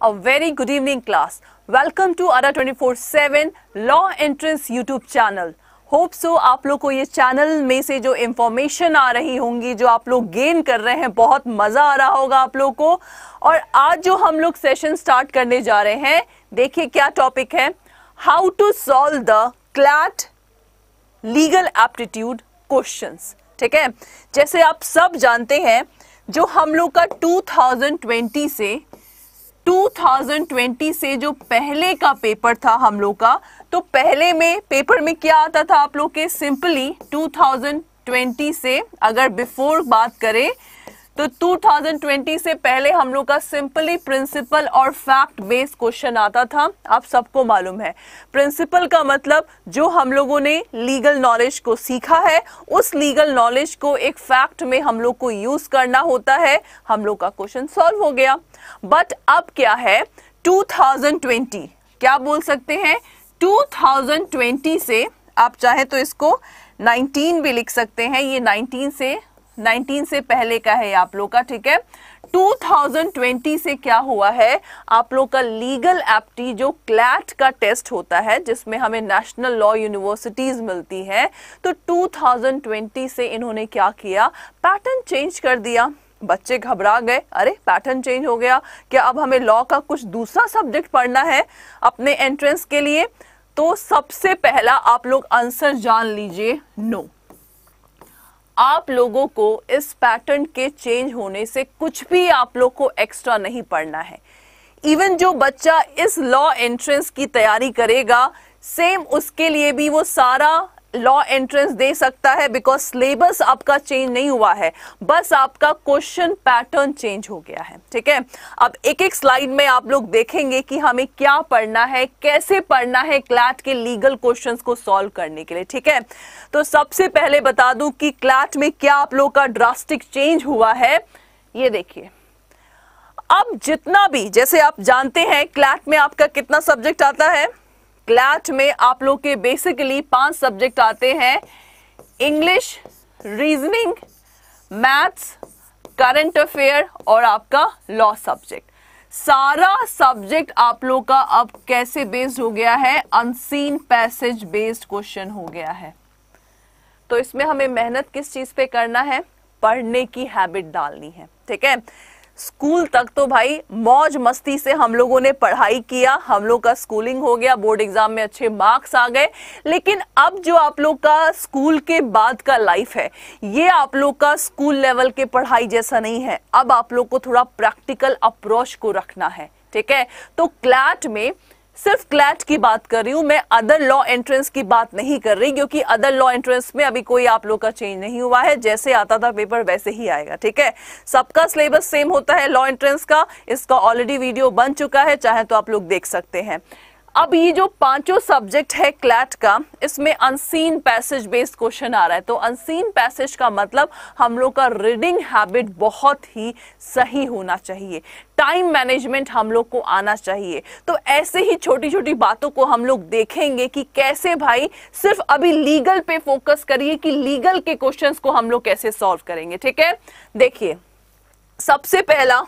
A very good evening class. Welcome to ara 24/7 Law Entrance YouTube channel. Hope so आप लोग को ये channel में से जो इंफॉर्मेशन आ रही होंगी जो आप लोग गेन कर रहे हैं बहुत मज़ा आ रहा होगा आप लोग को और आज जो हम लोग सेशन स्टार्ट करने जा रहे हैं देखिए क्या टॉपिक है how to solve the CLAT legal aptitude questions ठीक है जैसे आप सब जानते हैं जो हम लोग का 2020 से 2020 से जो पहले का पेपर था हम लोग का तो पहले में पेपर में क्या आता था आप लोग के सिंपली 2020 से अगर बिफोर बात करें तो 2020 से पहले हम लोग का सिंपली प्रिंसिपल और फैक्ट बेस्ड क्वेश्चन आता था आप सबको मालूम है प्रिंसिपल का मतलब जो हम लोगों ने लीगल नॉलेज को सीखा है उस लीगल नॉलेज को एक फैक्ट में हम लोग को यूज करना होता है हम लोग का क्वेश्चन सॉल्व हो गया बट अब क्या है 2020 क्या बोल सकते हैं 2020 से आप चाहे तो इसको 19 भी लिख सकते हैं ये 19 से 19 से पहले का है आप लोग का ठीक है 2020 से क्या हुआ है आप लोग का लीगल एप्टी जो क्लैट का टेस्ट होता है जिसमें हमें नेशनल लॉ यूनिवर्सिटीज मिलती हैं तो 2020 से इन्होंने क्या किया पैटर्न चेंज कर दिया बच्चे घबरा गए अरे पैटर्न चेंज हो गया क्या अब हमें लॉ का कुछ दूसरा सब्जेक्ट पढ़ना है अपने एंट्रेंस के लिए तो सबसे पहला आप लोग आंसर जान लीजिए नो no. आप लोगों को इस पैटर्न के चेंज होने से कुछ भी आप लोग को एक्स्ट्रा नहीं पढ़ना है इवन जो बच्चा इस लॉ एंट्रेंस की तैयारी करेगा सेम उसके लिए भी वो सारा लॉ एंट्रेंस दे सकता है बिकॉज सिलेबस आपका चेंज नहीं हुआ है बस आपका क्वेश्चन पैटर्न चेंज हो गया है ठीक है अब एक एक स्लाइड में आप लोग देखेंगे कि हमें क्या पढ़ना है कैसे पढ़ना है क्लैट के लीगल क्वेश्चंस को सॉल्व करने के लिए ठीक है तो सबसे पहले बता दूं कि क्लैट में क्या आप लोग का ड्रास्टिक चेंज हुआ है ये देखिए अब जितना भी जैसे आप जानते हैं क्लैट में आपका कितना सब्जेक्ट आता है क्लैट में आप लोग के बेसिकली पांच सब्जेक्ट आते हैं English reasoning maths current affair और आपका लॉ सब्जेक्ट सारा सब्जेक्ट आप लोग का अब कैसे बेस्ड हो गया है अनसीन पैसेज बेस्ड क्वेश्चन हो गया है तो इसमें हमें मेहनत किस चीज पे करना है पढ़ने की हैबिट डालनी है ठीक है स्कूल तक तो भाई मौज मस्ती से हम लोगों ने पढ़ाई किया हम लोग का स्कूलिंग हो गया बोर्ड एग्जाम में अच्छे मार्क्स आ गए लेकिन अब जो आप लोग का स्कूल के बाद का लाइफ है ये आप लोग का स्कूल लेवल के पढ़ाई जैसा नहीं है अब आप लोग को थोड़ा प्रैक्टिकल अप्रोच को रखना है ठीक है तो क्लैट में सिर्फ क्लैट की बात कर रही हूं मैं अदर लॉ एंट्रेंस की बात नहीं कर रही क्योंकि अदर लॉ एंट्रेंस में अभी कोई आप लोग का चेंज नहीं हुआ है जैसे आता था पेपर वैसे ही आएगा ठीक है सबका सिलेबस सेम होता है लॉ एंट्रेंस का इसका ऑलरेडी वीडियो बन चुका है चाहे तो आप लोग देख सकते हैं अब ये जो पांचों सब्जेक्ट है क्लैट का इसमें अनसीन पैसेज बेस्ड क्वेश्चन आ रहा है तो अनसीन पैसेज का मतलब हम लोग का रीडिंग हैबिट बहुत ही सही होना चाहिए टाइम मैनेजमेंट हम लोग को आना चाहिए तो ऐसे ही छोटी छोटी बातों को हम लोग देखेंगे कि कैसे भाई सिर्फ अभी लीगल पे फोकस करिए कि लीगल के क्वेश्चन को हम लोग कैसे सॉल्व करेंगे ठीक है देखिए सबसे पहला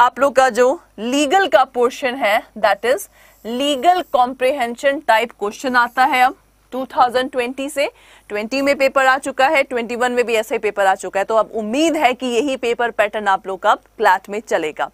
आप लोग का जो लीगल का पोर्शन है that is legal comprehension type question आता है अब 2020 से 20 में पेपर आ चुका है 21 में भी ऐसे ही पेपर आ चुका है तो अब उम्मीद है कि यही पेपर पैटर्न आप लोग का क्लाट में चलेगा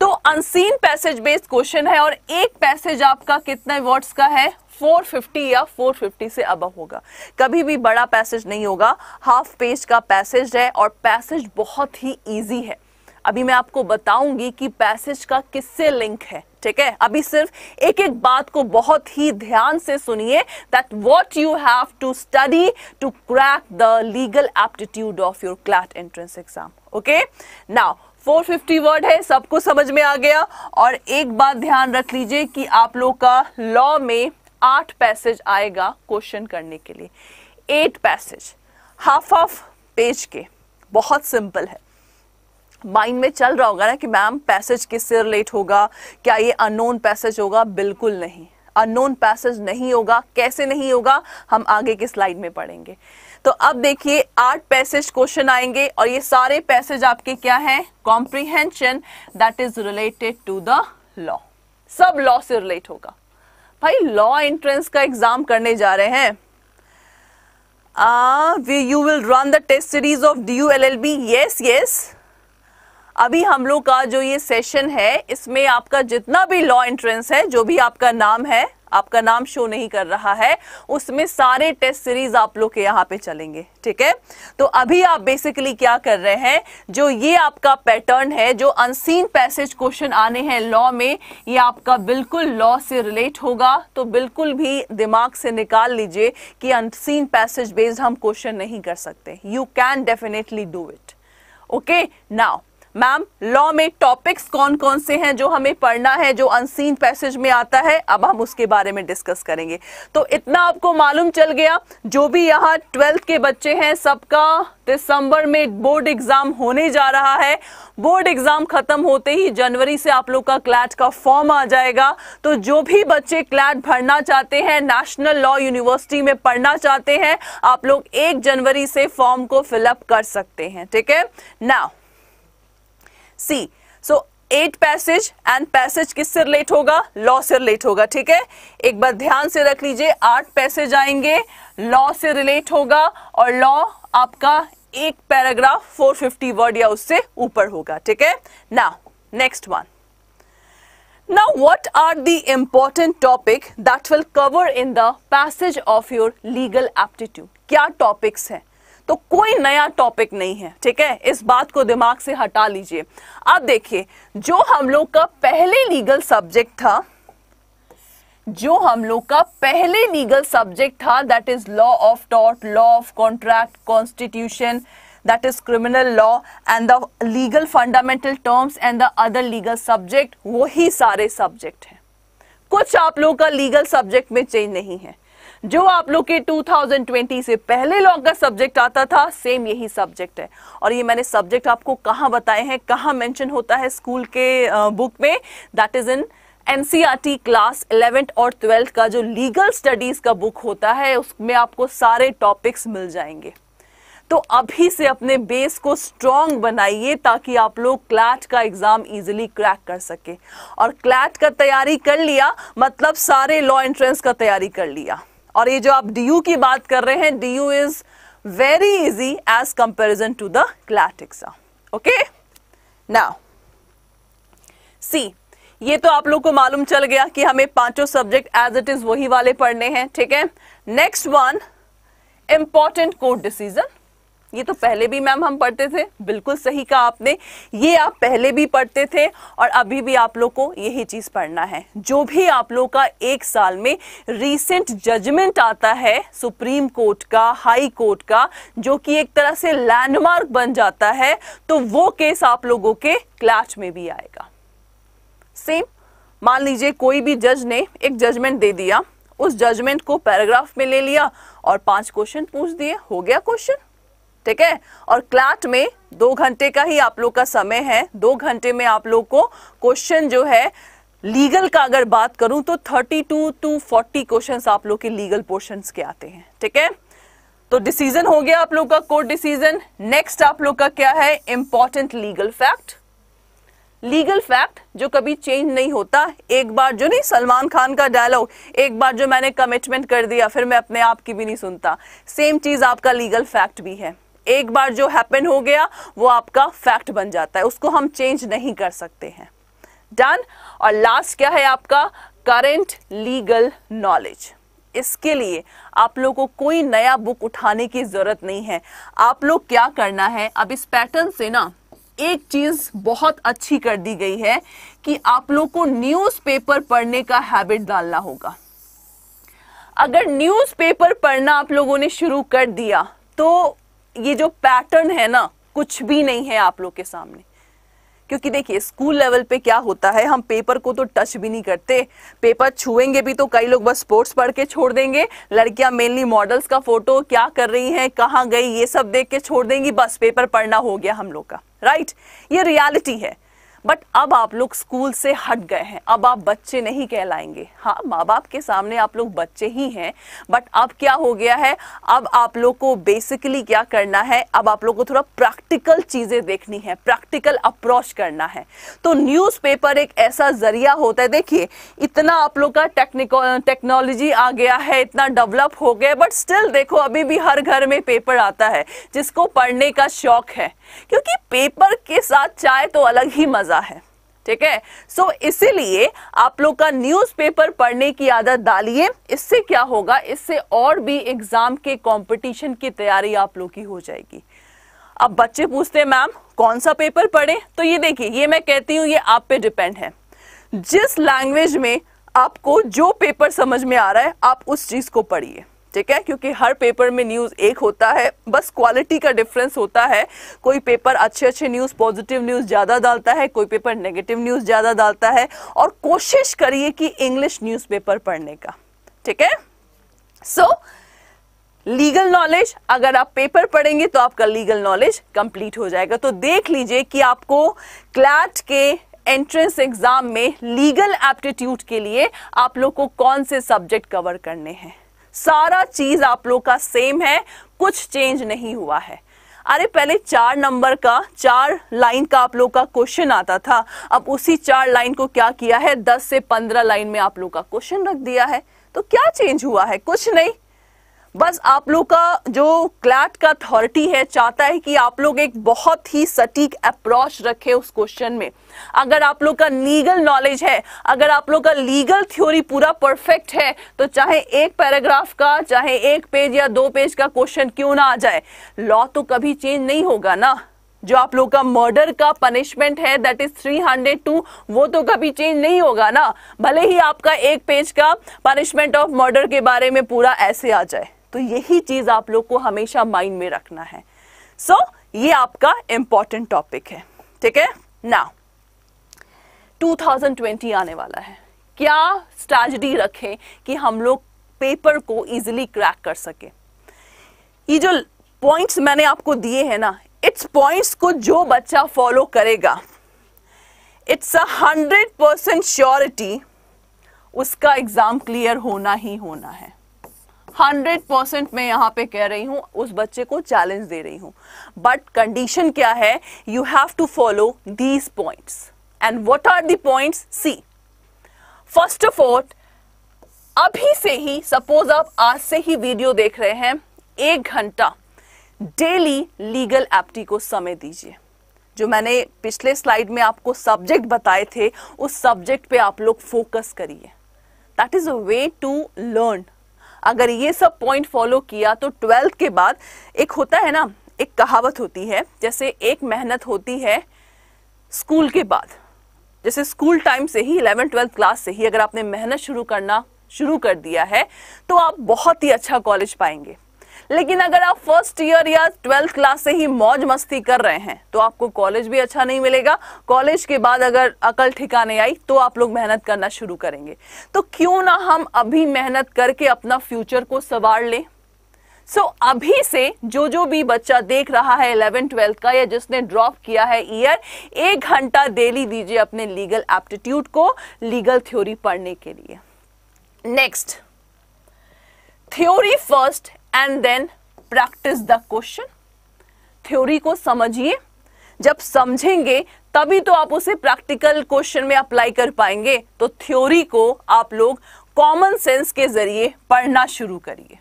तो अनसीन पैसेज बेस्ड क्वेश्चन है और एक पैसेज आपका कितने वर्ड्स का है 450 या 450 से अब होगा कभी भी बड़ा पैसेज नहीं होगा हाफ पेज का पैसेज है और पैसेज बहुत ही इजी है अभी मैं आपको बताऊंगी कि पैसेज का किससे लिंक है ठीक है अभी सिर्फ एक एक बात को बहुत ही ध्यान से सुनिए that what you have to study to crack the legal aptitude of your CLAT entrance exam okay now 450 word है सबको समझ में आ गया और एक बात ध्यान रख लीजिए कि आप लोग का लॉ में आठ पैसेज आएगा क्वेश्चन करने के लिए eight passage half of page के बहुत सिंपल है माइंड में चल रहा होगा ना कि मैम पैसेज किससे रिलेट होगा क्या ये अननोन पैसेज होगा बिल्कुल नहीं अननोन पैसेज नहीं होगा कैसे नहीं होगा हम आगे की स्लाइड में पढ़ेंगे तो अब देखिए आठ पैसेज क्वेश्चन आएंगे और ये सारे पैसेज आपके क्या है comprehension that is related to the law सब लॉ से रिलेट होगा भाई लॉ एंट्रेंस का एग्जाम करने जा रहे हैं you will run the test series of D U L L B yes yes अभी हम लोग का जो ये सेशन है इसमें आपका जितना भी लॉ एंट्रेंस है जो भी आपका नाम है आपका नाम शो नहीं कर रहा है उसमें सारे टेस्ट सीरीज आप लोग के यहाँ पे चलेंगे ठीक है तो अभी आप बेसिकली क्या कर रहे हैं जो ये आपका पैटर्न है जो अनसीन पैसेज क्वेश्चन आने हैं लॉ में ये आपका बिल्कुल लॉ से रिलेट होगा तो बिल्कुल भी दिमाग से निकाल लीजिए कि अनसीन पैसेज बेस्ड हम क्वेश्चन नहीं कर सकते you can definitely do it okay now ma'am law में टॉपिक्स कौन कौन से हैं जो हमें पढ़ना है जो अनसीन पैसेज में आता है अब हम उसके बारे में डिस्कस करेंगे तो इतना आपको मालूम चल गया जो भी यहाँ ट्वेल्थ के बच्चे हैं सबका दिसंबर में बोर्ड एग्जाम होने जा रहा है बोर्ड एग्जाम खत्म होते ही जनवरी से आप लोग का क्लैट का फॉर्म आ जाएगा तो जो भी बच्चे क्लैट भरना चाहते हैं नेशनल लॉ यूनिवर्सिटी में पढ़ना चाहते हैं आप लोग एक जनवरी से फॉर्म को फिलअप कर सकते हैं ठीक है now see so eight passage and passage किससे रिलेट होगा लॉ से रिलेट होगा ठीक है एक बार ध्यान से रख लीजिए आठ पैसेज आएंगे लॉ से रिलेट होगा और लॉ आपका एक पैराग्राफ 450 वर्ड या उससे ऊपर होगा ठीक है ना next one Now, what are the important topic that will cover in the passage of your legal aptitude? क्या topics हैं तो कोई नया टॉपिक नहीं है ठीक है इस बात को दिमाग से हटा लीजिए अब देखिए जो हम लोग का पहले लीगल सब्जेक्ट था जो हम लोग का पहले लीगल सब्जेक्ट था दैट इज लॉ ऑफ टॉट law of contract constitution that is criminal law and the legal fundamental terms and the other legal subject वही सारे सब्जेक्ट हैं कुछ आप लोगों का लीगल सब्जेक्ट में चेंज नहीं है जो आप लोग के 2020 से पहले लॉ का सब्जेक्ट आता था सेम यही सब्जेक्ट है और ये मैंने सब्जेक्ट आपको कहाँ बताए हैं कहाँ मेंशन होता है स्कूल के बुक में that is in NCERT class eleventh और ट्वेल्थ का जो लीगल स्टडीज का बुक होता है उसमें आपको सारे टॉपिक्स मिल जाएंगे तो अभी से अपने बेस को स्ट्रॉन्ग बनाइए ताकि आप लोग क्लैट का एग्जाम इजीली क्रैक कर सके और क्लैट का तैयारी कर लिया मतलब सारे लॉ एंट्रेंस का तैयारी कर लिया और ये जो आप डी यू की बात कर रहे हैं D U is very easy as comparison to the CLAT exam okay now see ये तो आप लोग को मालूम चल गया कि हमें पांचों सब्जेक्ट एज इट इज वही वाले पढ़ने हैं ठीक है next one important court decision ये तो पहले भी मैम हम पढ़ते थे बिल्कुल सही कहा आपने ये आप पहले भी पढ़ते थे और अभी भी आप लोग को यही चीज़ पढ़ना है जो भी आप लोग का एक साल में रीसेंट जजमेंट आता है सुप्रीम कोर्ट का हाई कोर्ट का जो कि एक तरह से लैंडमार्क बन जाता है तो वो केस आप लोगों के क्लैच में भी आएगा सेम मान लीजिए कोई भी जज ने एक जजमेंट दे दिया उस जजमेंट को पैराग्राफ में ले लिया और पांच क्वेश्चन पूछ दिए हो गया क्वेश्चन ठीक है और क्लाट में दो घंटे का ही आप लोग का समय है दो घंटे में आप लोग को क्वेश्चन जो है लीगल का अगर बात करूं तो 32 टू टू फोर्टी क्वेश्चन आप लोग के लीगल पोर्शन के आते हैं ठीक है तो डिसीजन हो गया आप लोग का कोर्ट डिसीजन नेक्स्ट आप लोग का क्या है important legal fact legal fact जो कभी चेंज नहीं होता एक बार जो नहीं सलमान खान का डायलॉग एक बार जो मैंने कमिटमेंट कर दिया फिर मैं अपने आप की भी नहीं सुनता सेम चीज आपका लीगल फैक्ट भी है एक बार जो हैपन हो गया वो आपका फैक्ट बन जाता है उसको हम चेंज नहीं कर सकते हैं डन और लास्ट क्या है आपका करेंट लीगल नॉलेज इसके लिए आप लोगों को कोई नया बुक उठाने की ज़रूरत नहीं है आप लोग क्या करना है अब इस पैटर्न से ना एक चीज़ बहुत अच्छी कर दी गई है कि आप लोग को न्यूज़पेपर पढ़ने का हैबिट डालना होगा अगर न्यूज़पेपर पढ़ना आप लोगों ने शुरू कर दिया तो ये जो पैटर्न है ना कुछ भी नहीं है आप लोग के सामने क्योंकि देखिए स्कूल लेवल पे क्या होता है हम पेपर को तो टच भी नहीं करते पेपर छुएंगे भी तो कई लोग बस स्पोर्ट्स पढ़ के छोड़ देंगे लड़कियां मेनली मॉडल्स का फोटो क्या कर रही हैं कहाँ गई ये सब देख के छोड़ देंगी बस पेपर पढ़ना हो गया हम लोग का राइट ये रियलिटी है बट अब आप लोग स्कूल से हट गए हैं अब आप बच्चे नहीं कहलाएंगे हाँ माँ बाप के सामने आप लोग बच्चे ही हैं बट अब क्या हो गया है अब आप लोग को बेसिकली क्या करना है अब आप लोग को थोड़ा प्रैक्टिकल चीज़ें देखनी है प्रैक्टिकल अप्रोच करना है तो न्यूज़पेपर एक ऐसा जरिया होता है देखिए इतना आप लोग का टेक्निको टेक्नोलॉजी आ गया है इतना डेवलप हो गया बट स्टिल देखो अभी भी हर घर में पेपर आता है जिसको पढ़ने का शौक है क्योंकि पेपर के साथ चाय तो अलग ही मज़ा है ठीक है सो so, इसीलिए आप लोग का न्यूज़पेपर पढ़ने की आदत डालिए इससे क्या होगा इससे और भी एग्ज़ाम के कंपटीशन की तैयारी आप लोग की हो जाएगी अब बच्चे पूछते हैं मैम कौन सा पेपर पढ़े तो ये देखिए ये मैं कहती हूँ ये आप पे डिपेंड है जिस लैंग्वेज में आपको जो पेपर समझ में आ रहा है आप उस चीज़ को पढ़िए ठीक है क्योंकि हर पेपर में न्यूज़ एक होता है बस क्वालिटी का डिफरेंस होता है कोई पेपर अच्छे अच्छे न्यूज़ पॉजिटिव न्यूज़ ज़्यादा डालता है कोई पेपर नेगेटिव न्यूज़ ज़्यादा डालता है और कोशिश करिए कि इंग्लिश न्यूज़पेपर पढ़ने का ठीक है सो लीगल नॉलेज अगर आप पेपर पढ़ेंगे तो आपका लीगल नॉलेज कंप्लीट हो जाएगा तो देख लीजिए कि आपको क्लैट के एंट्रेंस एग्जाम में लीगल एप्टीट्यूड के लिए आप लोग को कौन से सब्जेक्ट कवर करने हैं सारा चीज आप लोग का सेम है कुछ चेंज नहीं हुआ है अरे पहले चार नंबर का चार लाइन का आप लोग का क्वेश्चन आता था अब उसी चार लाइन को क्या किया है दस से पंद्रह लाइन में आप लोग का क्वेश्चन रख दिया है तो क्या चेंज हुआ है कुछ नहीं बस आप लोग का जो क्लैट का अथॉरिटी है चाहता है कि आप लोग एक बहुत ही सटीक अप्रोच रखें उस क्वेश्चन में अगर आप लोग का लीगल नॉलेज है अगर आप लोग का लीगल थ्योरी पूरा परफेक्ट है तो चाहे एक पैराग्राफ का चाहे एक पेज या दो पेज का क्वेश्चन क्यों ना आ जाए लॉ तो कभी चेंज नहीं होगा ना जो आप लोग का मर्डर का पनिशमेंट है that is three hundred two वो तो कभी चेंज नहीं होगा ना भले ही आपका एक पेज का पनिशमेंट ऑफ मर्डर के बारे में पूरा ऐसे आ जाए तो यही चीज आप लोग को हमेशा माइंड में रखना है सो so, ये आपका इंपॉर्टेंट टॉपिक है ठीक है ना 2020 आने वाला है क्या स्ट्रैटी रखें कि हम लोग पेपर को इजिली क्रैक कर सके ये जो पॉइंट्स मैंने आपको दिए हैं ना इट्स पॉइंट्स को जो बच्चा फॉलो करेगा it's a hundred percent surety उसका एग्जाम क्लियर होना ही होना है हंड्रेड परसेंट मैं यहाँ पे कह रही हूँ उस बच्चे को चैलेंज दे रही हूँ बट कंडीशन क्या है you have to follow these points and what are the points see first of all अभी से ही सपोज आप आज से ही वीडियो देख रहे हैं एक घंटा डेली लीगल एप्टी को समय दीजिए जो मैंने पिछले स्लाइड में आपको सब्जेक्ट बताए थे उस सब्जेक्ट पे आप लोग फोकस करिए that is a way to learn अगर ये सब पॉइंट फॉलो किया तो ट्वेल्थ के बाद एक होता है ना एक कहावत होती है जैसे एक मेहनत होती है स्कूल के बाद जैसे स्कूल टाइम से ही इलेवन ट्वेल्थ क्लास से ही अगर आपने मेहनत शुरू करना शुरू कर दिया है तो आप बहुत ही अच्छा कॉलेज पाएंगे लेकिन अगर आप फर्स्ट ईयर या ट्वेल्थ क्लास से ही मौज मस्ती कर रहे हैं तो आपको कॉलेज भी अच्छा नहीं मिलेगा कॉलेज के बाद अगर अकल ठिकाने आई तो आप लोग मेहनत करना शुरू करेंगे तो क्यों ना हम अभी मेहनत करके अपना फ्यूचर को सवार लें सो so, अभी से जो जो भी बच्चा देख रहा है इलेवन ट्वेल्थ का या जिसने ड्रॉप किया है ईयर एक घंटा डेली दीजिए अपने लीगल एप्टीट्यूड को लीगल थ्योरी पढ़ने के लिए next theory first and then practice the question theory को समझिए जब समझेंगे तभी तो आप उसे प्रैक्टिकल क्वेश्चन में अप्लाई कर पाएंगे तो थ्योरी को आप लोग कॉमन सेंस के जरिए पढ़ना शुरू करिए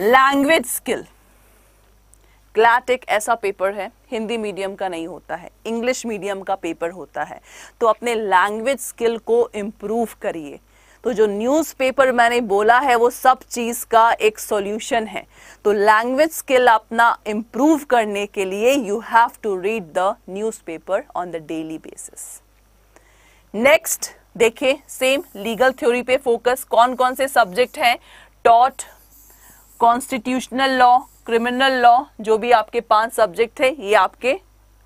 लैंग्वेज स्किल क्लैट एक ऐसा पेपर है हिंदी मीडियम का नहीं होता है इंग्लिश मीडियम का पेपर होता है तो अपने लैंग्वेज स्किल को इम्प्रूव करिए तो जो न्यूज़पेपर मैंने बोला है वो सब चीज़ का एक सॉल्यूशन है तो लैंग्वेज स्किल अपना इम्प्रूव करने के लिए you have to read the newspaper on the daily basis next देखे सेम लीगल थ्योरी पे फोकस कौन कौन से सब्जेक्ट हैं टॉट कॉन्स्टिट्यूशनल लॉ क्रिमिनल लॉ जो भी आपके पांच सब्जेक्ट है ये आपके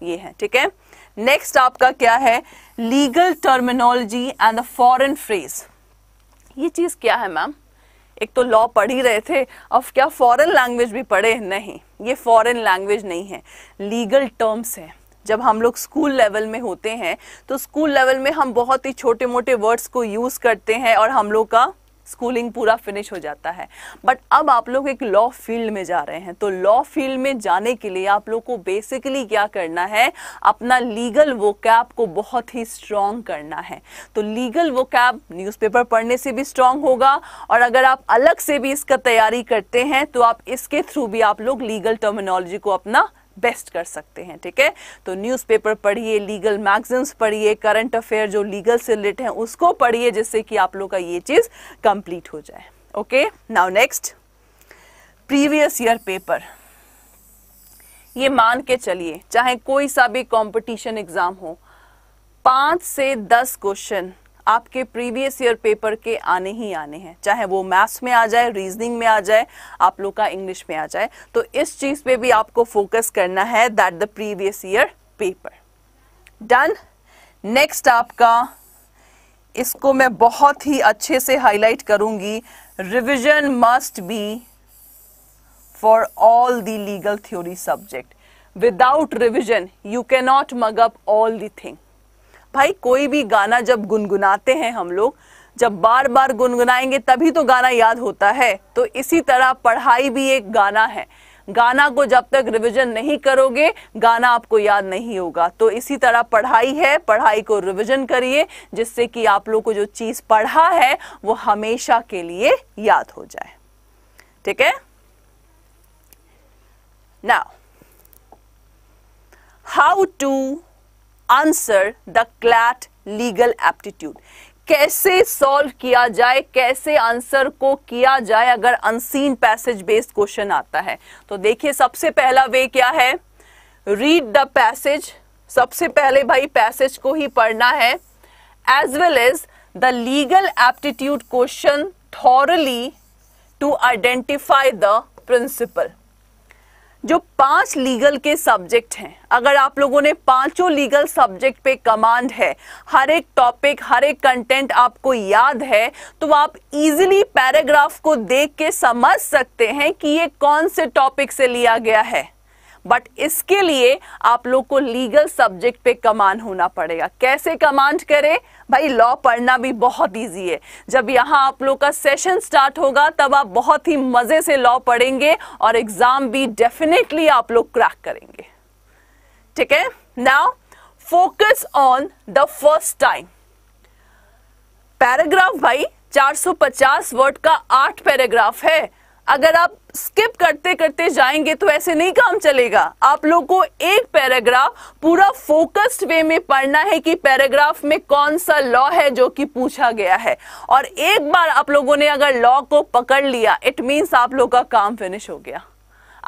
ये है ठीक है नेक्स्ट आपका क्या है legal terminology and the foreign phrase ये चीज़ क्या है मैम एक तो लॉ पढ़ ही रहे थे अब क्या फॉरेन लैंग्वेज भी पढ़े नहीं ये फॉरेन लैंग्वेज नहीं है लीगल टर्म्स है जब हम लोग स्कूल लेवल में होते हैं तो स्कूल लेवल में हम बहुत ही छोटे मोटे वर्ड्स को यूज़ करते हैं और हम लोग का स्कूलिंग पूरा फिनिश हो जाता है बट अब आप लोग एक लॉ फील्ड में जा रहे हैं तो लॉ फील्ड में जाने के लिए आप लोग को बेसिकली क्या करना है अपना लीगल वो कैब को बहुत ही स्ट्रांग करना है तो लीगल वो कैब न्यूज़पेपर पढ़ने से भी स्ट्रांग होगा और अगर आप अलग से भी इसका तैयारी करते हैं तो आप इसके थ्रू भी आप लोग लीगल टर्मिनोलॉजी को अपना बेस्ट कर सकते हैं ठीक है तो न्यूज़पेपर पढ़िए लीगल मैगजीन्स पढ़िए करंट अफेयर जो लीगल से रिलेटेड हैं उसको पढ़िए जिससे कि आप लोग का ये चीज़ कंप्लीट हो जाए okay now next previous year paper ये मान के चलिए चाहे कोई सा भी कंपटीशन एग्जाम हो पांच से दस क्वेश्चन आपके प्रीवियस ईयर पेपर के आने ही आने हैं चाहे वो मैथ्स में आ जाए रीजनिंग में आ जाए आप लोग का इंग्लिश में आ जाए तो इस चीज पे भी आपको फोकस करना है that the previous year paper done next आपका इसको मैं बहुत ही अच्छे से हाईलाइट करूंगी revision must be for all the legal theory subject without revision you cannot mug up all the thing भाई कोई भी गाना जब गुनगुनाते हैं हम लोग जब बार बार गुनगुनाएंगे तभी तो गाना याद होता है तो इसी तरह पढ़ाई भी एक गाना है गाना को जब तक रिवीजन नहीं करोगे गाना आपको याद नहीं होगा तो इसी तरह पढ़ाई है पढ़ाई को रिवीजन करिए जिससे कि आप लोग को जो चीज़ पढ़ा है वो हमेशा के लिए याद हो जाए ठीक है now how to answer the CLAT legal aptitude कैसे सॉल्व किया जाए कैसे आंसर को किया जाए अगर अनसीन पैसेज बेस्ड क्वेश्चन आता है तो देखिए सबसे पहला वे क्या है रीड द पैसेज सबसे पहले भाई पैसेज को ही पढ़ना है as well as the legal aptitude question thoroughly to identify the principle जो पांच लीगल के सब्जेक्ट हैं अगर आप लोगों ने पांचों लीगल सब्जेक्ट पे कमांड है हर एक टॉपिक हर एक कंटेंट आपको याद है तो आप इजीली पैराग्राफ को देख के समझ सकते हैं कि ये कौन से टॉपिक से लिया गया है बट इसके लिए आप लोग को लीगल सब्जेक्ट पे कमांड होना पड़ेगा कैसे कमांड करें भाई लॉ पढ़ना भी बहुत ईजी है जब यहाँ आप लोग का सेशन स्टार्ट होगा तब आप बहुत ही मज़े से लॉ पढ़ेंगे और एग्ज़ाम भी डेफिनेटली आप लोग क्रैक करेंगे ठीक है now focus on the first time paragraph भाई 450 वर्ड का आठ पैराग्राफ है अगर आप स्किप करते करते जाएंगे तो ऐसे नहीं काम चलेगा आप लोग को एक पैराग्राफ पूरा फोकस्ड वे में पढ़ना है कि पैराग्राफ में कौन सा लॉ है जो कि पूछा गया है और एक बार आप लोगों ने अगर लॉ को पकड़ लिया इट मीन्स आप लोग का काम फिनिश हो गया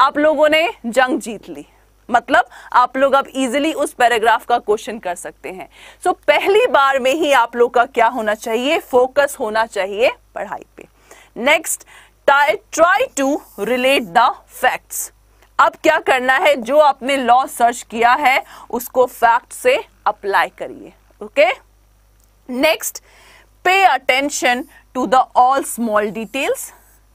आप लोगों ने जंग जीत ली मतलब आप लोग अब इजिली उस पैराग्राफ का क्वेश्चन कर सकते हैं सो so, पहली बार में ही आप लोग का क्या होना चाहिए फोकस होना चाहिए पढ़ाई पे next try to relate the facts अब क्या करना है जो आपने लॉ सर्च किया है उसको फैक्ट से अप्लाई करिए okay next pay attention to the all small details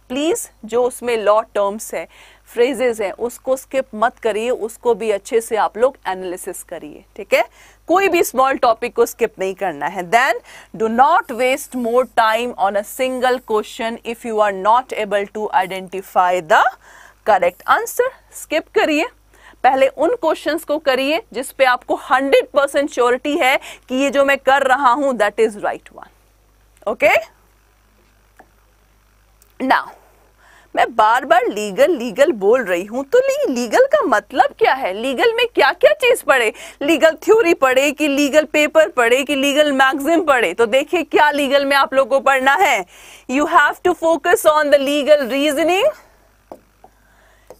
please जो उसमें लॉ टर्म्स है फ्रेजेस हैं उसको स्किप मत करिए उसको भी अच्छे से आप लोग एनालिसिस करिए ठीक है कोई भी स्मॉल टॉपिक को स्किप नहीं करना है then do not waste more time on a single question if you are not able to identify the correct answer skip करिए पहले उन क्वेश्चंस को करिए जिस पे आपको 100 परसेंट श्योरिटी है कि ये जो मैं कर रहा हूं that is right one okay now मैं बार बार लीगल लीगल बोल रही हूँ तो लीगल का मतलब क्या है लीगल में क्या क्या चीज पढ़े लीगल थ्योरी पढ़े कि लीगल पेपर पढ़े कि लीगल मैगजीन पढ़े तो देखिए क्या लीगल में आप लोगों को पढ़ना है you have to focus on the legal reasoning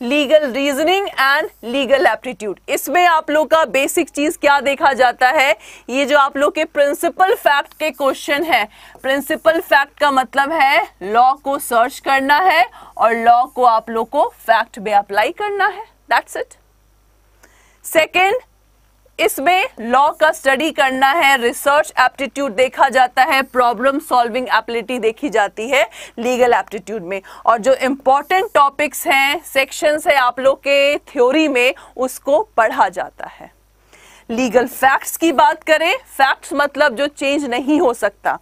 legal reasoning and legal aptitude इसमें आप लोग का बेसिक चीज क्या देखा जाता है ये जो आप लोग के प्रिंसिपल फैक्ट के क्वेश्चन है प्रिंसिपल फैक्ट का मतलब है लॉ को सर्च करना है और लॉ को आप लोग को फैक्ट में अप्लाई करना है दैट्स इट सेकेंड इसमें लॉ का स्टडी करना है रिसर्च एप्टीट्यूड देखा जाता है प्रॉब्लम सॉल्विंग एबिलिटी देखी जाती है लीगल एप्टीट्यूड में और जो इंपॉर्टेंट टॉपिक्स हैं सेक्शंस है आप लोग के थ्योरी में उसको पढ़ा जाता है लीगल फैक्ट्स की बात करें फैक्ट्स मतलब जो चेंज नहीं हो सकता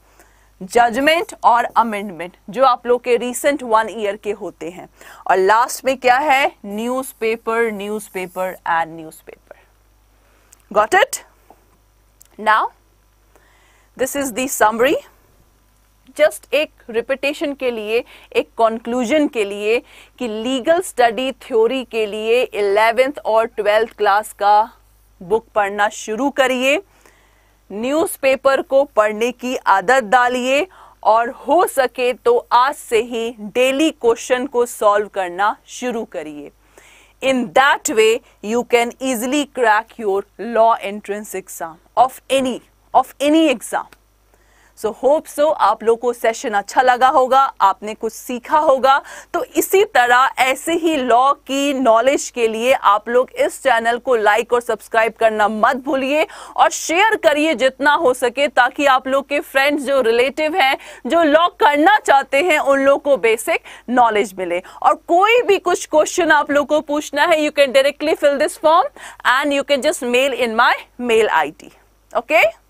जजमेंट और अमेंडमेंट जो आप लोग के रिसेंट वन ईयर के होते हैं और लास्ट में क्या है newspaper newspaper and newspaper Got it? Now, this is the summary. Just एक रिपीटेशन के लिए एक कंक्लूजन के लिए कि लीगल स्टडी थ्योरी के लिए इलेवेंथ और ट्वेल्थ क्लास का बुक पढ़ना शुरू करिए न्यूज़पेपर को पढ़ने की आदत डालिए और हो सके तो आज से ही डेली क्वेश्चन को सॉल्व करना शुरू करिए In that way, you can easily crack your law entrance exam of any, of any exam. So hope so आप लोग को सेशन अच्छा लगा होगा आपने कुछ सीखा होगा तो इसी तरह ऐसे ही लॉ की नॉलेज के लिए आप लोग इस चैनल को लाइक और सब्सक्राइब करना मत भूलिए और शेयर करिए जितना हो सके ताकि आप लोग के फ्रेंड्स जो रिलेटिव हैं जो लॉ करना चाहते हैं उन लोग को बेसिक नॉलेज मिले और कोई भी कुछ क्वेश्चन आप लोग को पूछना है you can directly fill this form and you can just mail in my mail I okay